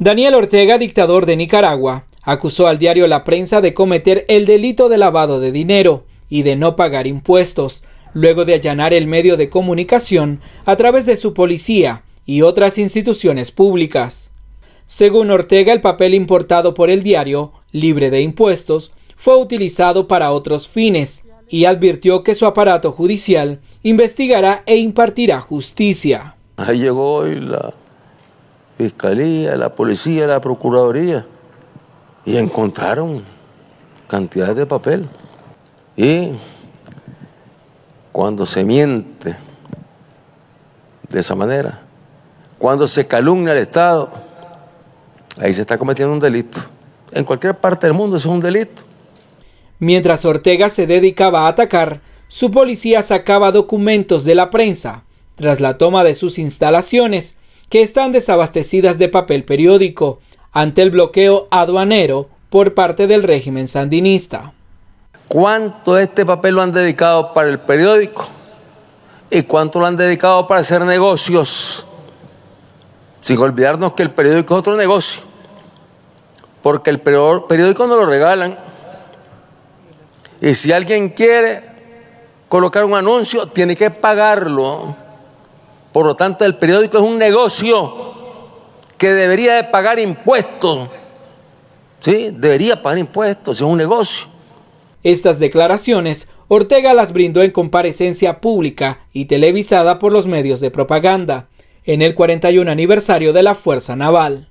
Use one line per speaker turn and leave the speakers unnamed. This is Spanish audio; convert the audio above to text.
Daniel Ortega, dictador de Nicaragua, acusó al diario La Prensa de cometer el delito de lavado de dinero y de no pagar impuestos, luego de allanar el medio de comunicación a través de su policía y otras instituciones públicas. Según Ortega, el papel importado por el diario, libre de impuestos, fue utilizado para otros fines
y advirtió que su
aparato judicial investigará e impartirá
justicia. Ahí llegó la fiscalía, la policía, la procuraduría, y encontraron cantidades de papel. Y cuando se miente de esa manera, cuando se calumnia al Estado, ahí se está cometiendo un delito. En cualquier parte del mundo eso es un delito. Mientras Ortega
se dedicaba a atacar, su policía sacaba documentos de la prensa. Tras la toma de sus instalaciones, que están desabastecidas de papel periódico ante el bloqueo aduanero por parte del régimen sandinista. ¿Cuánto
de este papel lo han dedicado para el periódico? ¿Y cuánto lo han dedicado para hacer negocios? Sin olvidarnos que el periódico es otro negocio, porque el periódico no lo regalan. Y si alguien quiere colocar un anuncio, tiene que pagarlo por lo tanto, el periódico es un negocio que debería de pagar impuestos. Sí, debería pagar impuestos, es un negocio. Estas
declaraciones Ortega las brindó en comparecencia pública y televisada por los medios de propaganda, en el 41 aniversario de la Fuerza Naval.